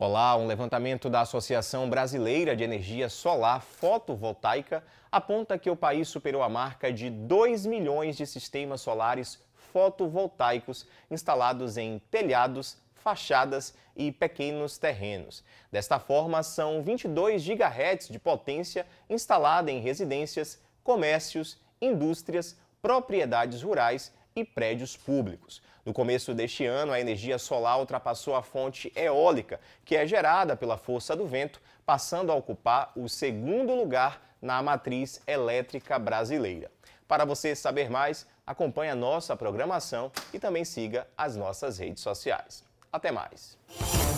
Olá, um levantamento da Associação Brasileira de Energia Solar Fotovoltaica aponta que o país superou a marca de 2 milhões de sistemas solares fotovoltaicos instalados em telhados, fachadas e pequenos terrenos. Desta forma, são 22 GHz de potência instalada em residências, comércios, indústrias, propriedades rurais e prédios públicos. No começo deste ano, a energia solar ultrapassou a fonte eólica, que é gerada pela força do vento, passando a ocupar o segundo lugar na matriz elétrica brasileira. Para você saber mais, acompanhe a nossa programação e também siga as nossas redes sociais. Até mais!